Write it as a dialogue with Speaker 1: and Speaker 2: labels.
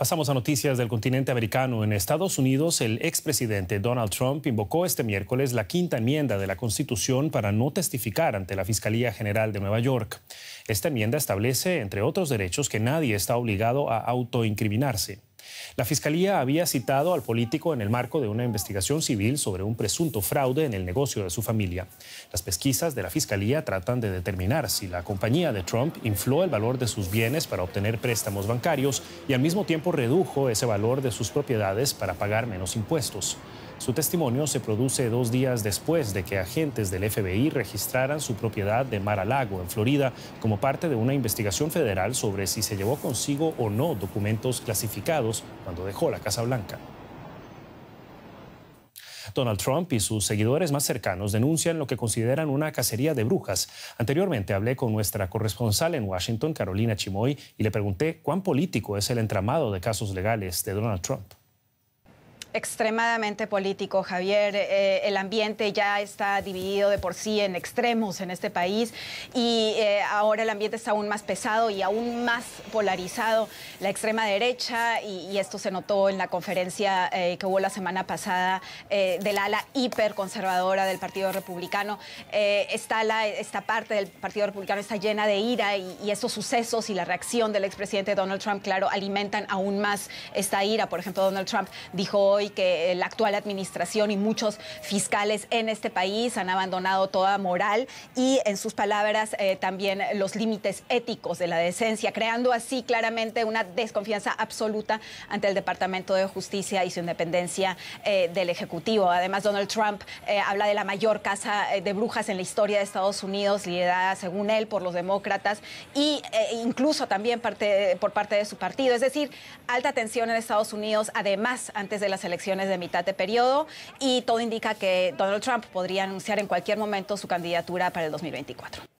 Speaker 1: Pasamos a noticias del continente americano. En Estados Unidos, el expresidente Donald Trump invocó este miércoles la quinta enmienda de la Constitución para no testificar ante la Fiscalía General de Nueva York. Esta enmienda establece, entre otros derechos, que nadie está obligado a autoincriminarse. La Fiscalía había citado al político en el marco de una investigación civil sobre un presunto fraude en el negocio de su familia. Las pesquisas de la Fiscalía tratan de determinar si la compañía de Trump infló el valor de sus bienes para obtener préstamos bancarios y al mismo tiempo redujo ese valor de sus propiedades para pagar menos impuestos. Su testimonio se produce dos días después de que agentes del FBI registraran su propiedad de Mar a Lago, en Florida, como parte de una investigación federal sobre si se llevó consigo o no documentos clasificados cuando dejó la Casa Blanca. Donald Trump y sus seguidores más cercanos denuncian lo que consideran una cacería de brujas. Anteriormente hablé con nuestra corresponsal en Washington, Carolina Chimoy, y le pregunté cuán político es el entramado de casos legales de Donald Trump.
Speaker 2: Extremadamente político, Javier. Eh, el ambiente ya está dividido de por sí en extremos en este país y eh, ahora el ambiente está aún más pesado y aún más polarizado. La extrema derecha, y, esto se notó en la conferencia eh, que hubo la semana pasada del ala hiperconservadora del Partido Republicano, está la, esta parte del Partido Republicano está llena de ira y, y estos sucesos y la reacción del expresidente Donald Trump, claro, alimentan aún más esta ira. Por ejemplo, Donald Trump dijo que la actual administración y muchos fiscales en este país han abandonado toda moral y, en sus palabras, eh, también los límites éticos de la decencia, creando así claramente una desconfianza absoluta ante el Departamento de Justicia y su independencia eh, del Ejecutivo. Además, Donald Trump eh, habla de la mayor casa de brujas en la historia de Estados Unidos, liderada, según él, por los demócratas y incluso también parte, por parte de su partido. Es decir, alta tensión en Estados Unidos, además, antes de las elecciones elecciones de mitad de periodo y todo indica que Donald Trump podría anunciar en cualquier momento su candidatura para el 2024.